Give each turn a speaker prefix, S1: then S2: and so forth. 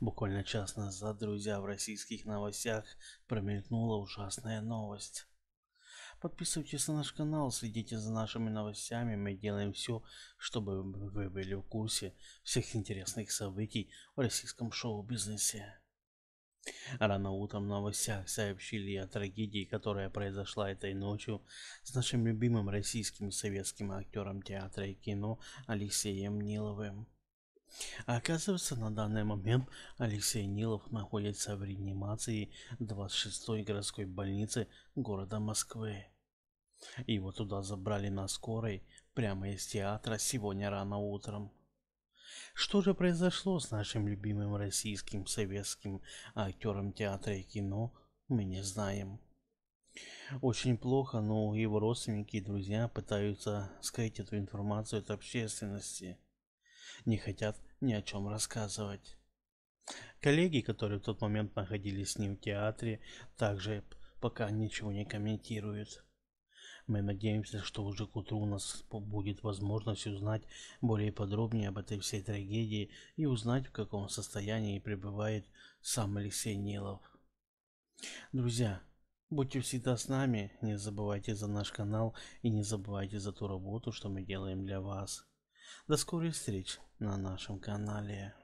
S1: Буквально час назад, друзья, в российских новостях промелькнула ужасная новость. Подписывайтесь на наш канал, следите за нашими новостями. Мы делаем все, чтобы вы были в курсе всех интересных событий в российском шоу-бизнесе. Рано утром в новостях сообщили о трагедии, которая произошла этой ночью с нашим любимым российским советским актером театра и кино Алексеем Ниловым. Оказывается, на данный момент Алексей Нилов находится в реанимации 26-й городской больницы города Москвы. Его туда забрали на скорой прямо из театра сегодня рано утром. Что же произошло с нашим любимым российским советским актером театра и кино, мы не знаем. Очень плохо, но его родственники и друзья пытаются скрыть эту информацию от общественности – не хотят ни о чем рассказывать. Коллеги, которые в тот момент находились с ним в театре, также пока ничего не комментируют. Мы надеемся, что уже к утру у нас будет возможность узнать более подробнее об этой всей трагедии и узнать, в каком состоянии пребывает сам Алексей Нилов. Друзья, будьте всегда с нами, не забывайте за наш канал и не забывайте за ту работу, что мы делаем для вас. До скорых встреч на нашем канале.